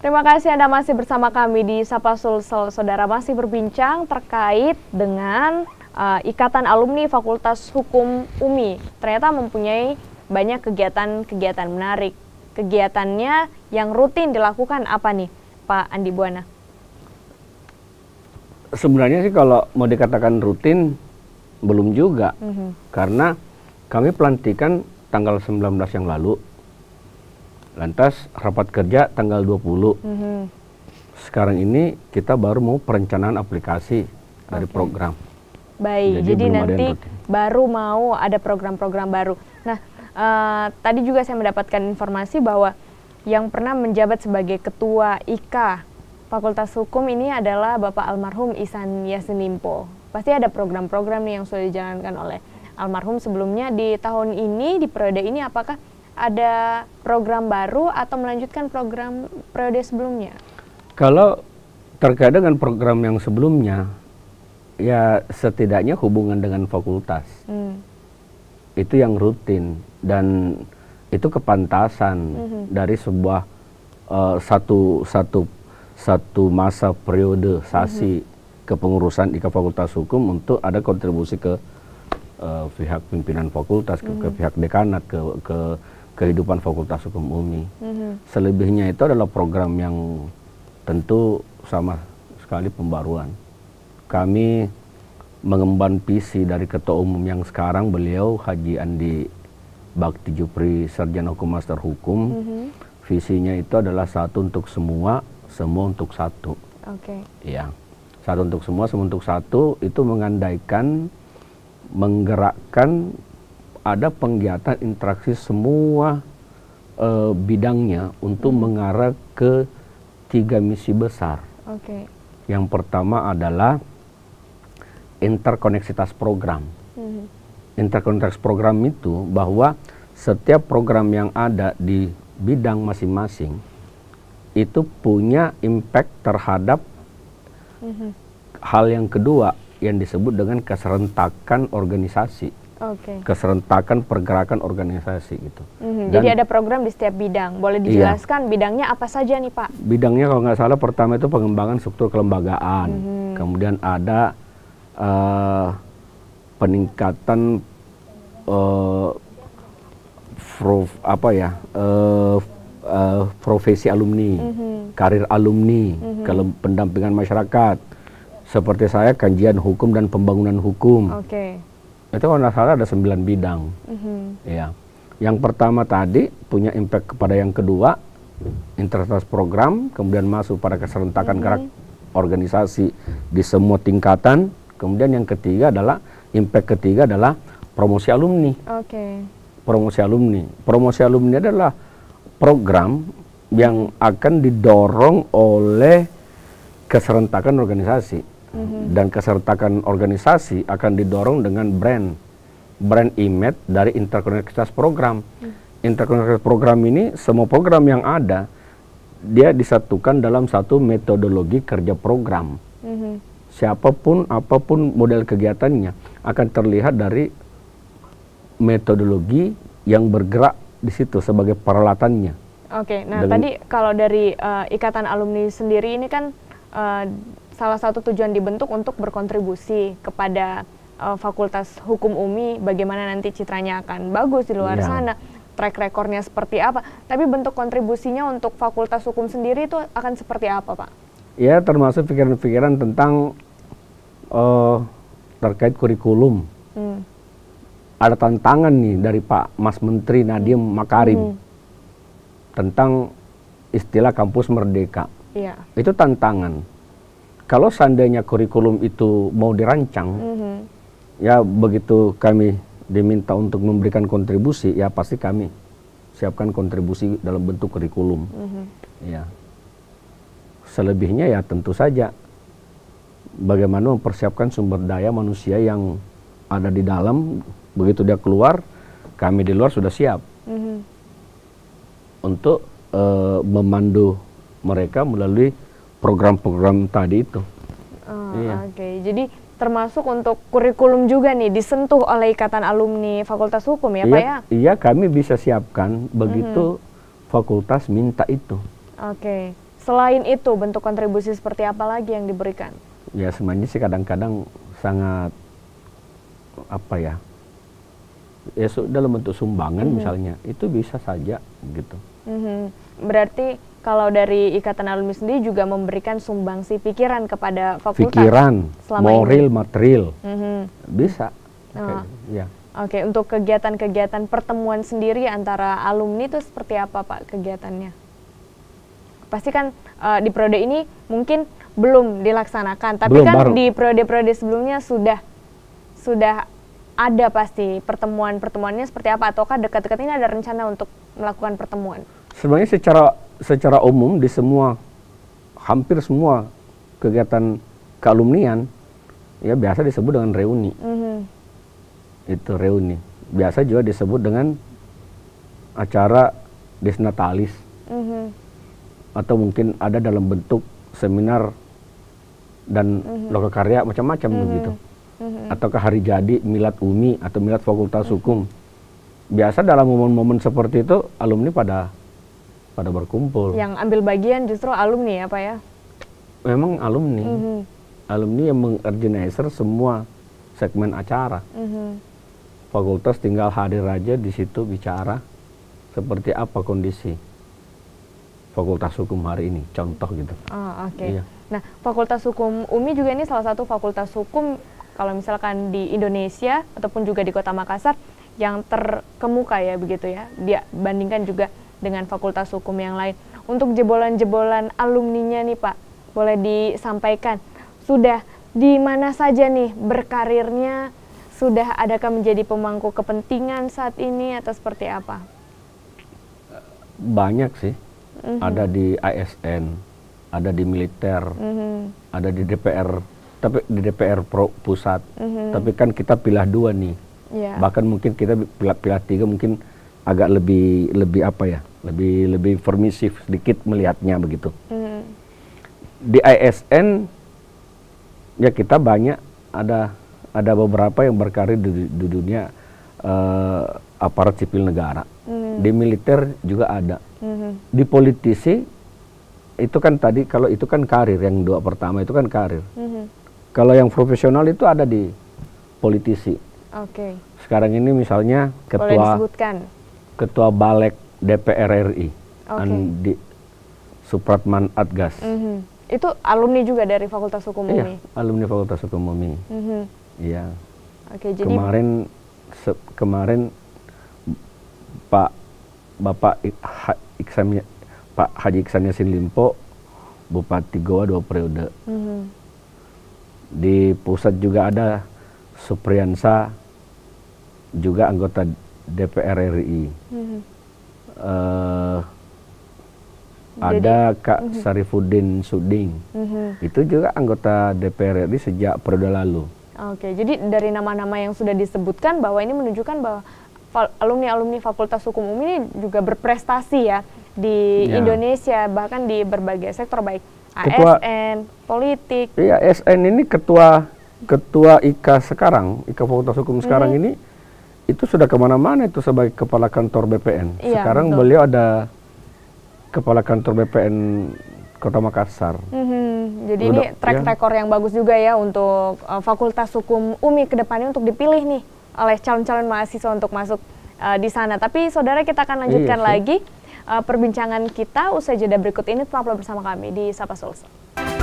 Terima kasih Anda masih bersama kami di Sapa Sulsel. Saudara masih berbincang terkait dengan uh, Ikatan Alumni Fakultas Hukum UMI. Ternyata mempunyai banyak kegiatan-kegiatan menarik. Kegiatannya yang rutin dilakukan apa nih, Pak Andi Buana? Sebenarnya sih kalau mau dikatakan rutin belum juga. Mm -hmm. Karena kami pelantikan tanggal 19 yang lalu Lantas rapat kerja tanggal 20. Mm -hmm. Sekarang ini kita baru mau perencanaan aplikasi okay. dari program. Baik, jadi, jadi nanti baru mau ada program-program baru. Nah, uh, tadi juga saya mendapatkan informasi bahwa yang pernah menjabat sebagai ketua IKA Fakultas Hukum ini adalah Bapak almarhum Isan Yasinimpo. Pasti ada program-program yang sudah dijalankan oleh almarhum sebelumnya di tahun ini di periode ini apakah ada program baru atau melanjutkan program periode sebelumnya? Kalau terkait dengan program yang sebelumnya, ya setidaknya hubungan dengan fakultas hmm. itu yang rutin dan itu kepantasan hmm. dari sebuah uh, satu satu satu masa periode sasi hmm. kepengurusan di fakultas hukum untuk ada kontribusi ke uh, pihak pimpinan fakultas, ke, ke hmm. pihak dekanat, ke, ke kehidupan Fakultas Hukum UMI. Mm-hmm. Selebihnya itu adalah program yang tentu sama sekali pembaruan. Kami mengemban visi dari Ketua Umum yang sekarang beliau Haji Andi Bakti Jupri Sarjana Hukum Master Hukum. Mm-hmm. Visinya itu adalah satu untuk semua, semua untuk satu. Oke. Okay. Ya. Satu untuk semua, semua untuk satu itu mengandaikan menggerakkan ada penggiatan interaksi semua e, bidangnya untuk hmm. mengarah ke tiga misi besar. Okay. Yang pertama adalah interkoneksitas program. Hmm. Interkoneksitas program itu bahwa setiap program yang ada di bidang masing-masing itu punya impact terhadap -hmm. hal yang kedua yang disebut dengan keserentakan organisasi okay. keserentakan pergerakan organisasi gitu. Mm-hmm. Jadi ada program di setiap bidang. Boleh iya. dijelaskan iya. bidangnya apa saja nih Pak? Bidangnya kalau nggak salah pertama itu pengembangan struktur kelembagaan, mm-hmm. kemudian ada uh, peningkatan uh, prof, apa ya uh, uh, profesi alumni, mm-hmm. karir alumni, mm-hmm. pendampingan masyarakat. Seperti saya, kajian hukum dan pembangunan hukum. Okay itu kalau tidak salah ada sembilan bidang. Mm-hmm. Ya. Yang pertama tadi punya impact kepada yang kedua, interest program, kemudian masuk pada keserentakan mm-hmm. gerak organisasi di semua tingkatan. Kemudian yang ketiga adalah impact ketiga adalah promosi alumni. Okay. Promosi alumni. Promosi alumni adalah program yang akan didorong oleh keserentakan organisasi hmm dan kesertakan organisasi akan didorong dengan brand brand image dari interkonektivitas program mm. interkonektivitas program ini semua program yang ada dia disatukan dalam satu metodologi kerja program mm-hmm. siapapun apapun model kegiatannya akan terlihat dari metodologi yang bergerak di situ sebagai peralatannya. Oke, nah dengan, tadi kalau dari uh, ikatan alumni sendiri ini kan Eh, salah satu tujuan dibentuk untuk berkontribusi kepada uh, Fakultas Hukum UMI bagaimana nanti citranya akan bagus di luar yeah. sana track recordnya seperti apa tapi bentuk kontribusinya untuk Fakultas Hukum sendiri itu akan seperti apa Pak? Ya termasuk pikiran-pikiran tentang uh, terkait kurikulum hmm. ada tantangan nih dari Pak Mas Menteri Nadiem hmm. Makarim hmm. tentang istilah kampus merdeka Iya. Itu tantangan. Kalau seandainya kurikulum itu mau dirancang, mm -hmm. ya begitu kami diminta untuk memberikan kontribusi, ya pasti kami siapkan kontribusi dalam bentuk kurikulum. Mm -hmm. Ya. Selebihnya ya tentu saja bagaimana mempersiapkan sumber daya manusia yang ada di dalam, begitu dia keluar, kami di luar sudah siap mm -hmm. untuk uh, memandu mereka melalui program-program tadi itu. Oh, iya. Oke, okay. jadi termasuk untuk kurikulum juga nih disentuh oleh Ikatan Alumni Fakultas Hukum ya, iya, Pak ya? Iya, kami bisa siapkan begitu mm -hmm. fakultas minta itu. Oke. Okay. Selain itu bentuk kontribusi seperti apa lagi yang diberikan? Ya, semuanya sih kadang-kadang sangat apa ya? Ya dalam bentuk sumbangan mm -hmm. misalnya, itu bisa saja gitu. Mm -hmm. Berarti kalau dari Ikatan Alumni sendiri juga memberikan sumbangsi pikiran kepada fakultas. Pikiran, moral, material, mm -hmm. bisa. Oh. Okay. Ya. Oke, iya. okay. untuk kegiatan-kegiatan pertemuan sendiri antara alumni itu seperti apa Pak kegiatannya? Pasti kan uh, di periode ini mungkin belum dilaksanakan, tapi belum, kan baru. di periode-periode sebelumnya sudah sudah ada pasti pertemuan-pertemuannya seperti apa ataukah dekat-dekat ini ada rencana untuk melakukan pertemuan? sebenarnya secara secara umum di semua hampir semua kegiatan kealumnian ya biasa disebut dengan reuni. Mm-hmm. Itu reuni. Biasa juga disebut dengan acara desnatalis. Mm-hmm. Atau mungkin ada dalam bentuk seminar dan mm-hmm. loka karya macam-macam mm-hmm. begitu. Mm-hmm. Ataukah hari jadi milad UMI atau milad Fakultas mm-hmm. Hukum. Biasa dalam momen-momen seperti itu alumni pada pada berkumpul. Yang ambil bagian justru alumni ya Pak ya? Memang alumni. Mm -hmm. Alumni yang mengorganizer semua segmen acara. Mm -hmm. Fakultas tinggal hadir aja di situ bicara seperti apa kondisi Fakultas Hukum hari ini, contoh gitu. Oh, oke. Okay. Iya. Nah, Fakultas Hukum UMI juga ini salah satu fakultas hukum kalau misalkan di Indonesia ataupun juga di Kota Makassar yang terkemuka ya begitu ya. Dia bandingkan juga dengan fakultas hukum yang lain. Untuk jebolan-jebolan alumninya nih Pak, boleh disampaikan. Sudah di mana saja nih berkarirnya, sudah adakah menjadi pemangku kepentingan saat ini atau seperti apa? Banyak sih, mm -hmm. ada di ASN, ada di militer, mm -hmm. ada di DPR, tapi di DPR pro pusat. Mm -hmm. Tapi kan kita pilih dua nih, yeah. bahkan mungkin kita pilih, pilih tiga mungkin agak lebih lebih apa ya lebih lebih permisif sedikit melihatnya begitu hmm. di ASN ya kita banyak ada ada beberapa yang berkarir di, di dunia uh, aparat sipil negara hmm. di militer juga ada hmm. di politisi itu kan tadi kalau itu kan karir yang dua pertama itu kan karir hmm. kalau yang profesional itu ada di politisi Oke. Okay. Sekarang ini misalnya ketua Ketua Balek DPR RI, okay. Andi Supratman Adgas. Mm -hmm. Itu alumni juga dari Fakultas Hukum iya, Umi? Iya, alumni Fakultas Hukum Umi. Mm -hmm. Iya. okay, jadi kemarin kemarin Pak Bapak Iksan, Pak Haji Iksan Yasin Limpo Bupati Goa dua periode. Mm -hmm. Di pusat juga ada Supriyansa juga anggota DPR RI. Hmm. Uh, eh, ada Kak hmm. Sarifuddin Suding. Hmm. Itu juga anggota DPR RI sejak periode lalu. Oke, jadi dari nama-nama yang sudah disebutkan bahwa ini menunjukkan bahwa alumni-alumni Fakultas Hukum UMI ini juga berprestasi ya di ya. Indonesia bahkan di berbagai sektor baik ketua, ASN, politik. Iya, ASN ini ketua ketua IKA sekarang, IKA Fakultas Hukum sekarang hmm. ini itu sudah kemana-mana itu sebagai kepala kantor BPN. Iya, Sekarang betul. beliau ada kepala kantor BPN Kota Makassar. Mm-hmm. Jadi Udah, ini track ya. record yang bagus juga ya untuk uh, Fakultas Hukum UMI kedepannya untuk dipilih nih oleh calon-calon mahasiswa untuk masuk uh, di sana. Tapi saudara kita akan lanjutkan iya, lagi uh, perbincangan kita usai jeda berikut ini tetaplah bersama kami di Sapa Sulsel.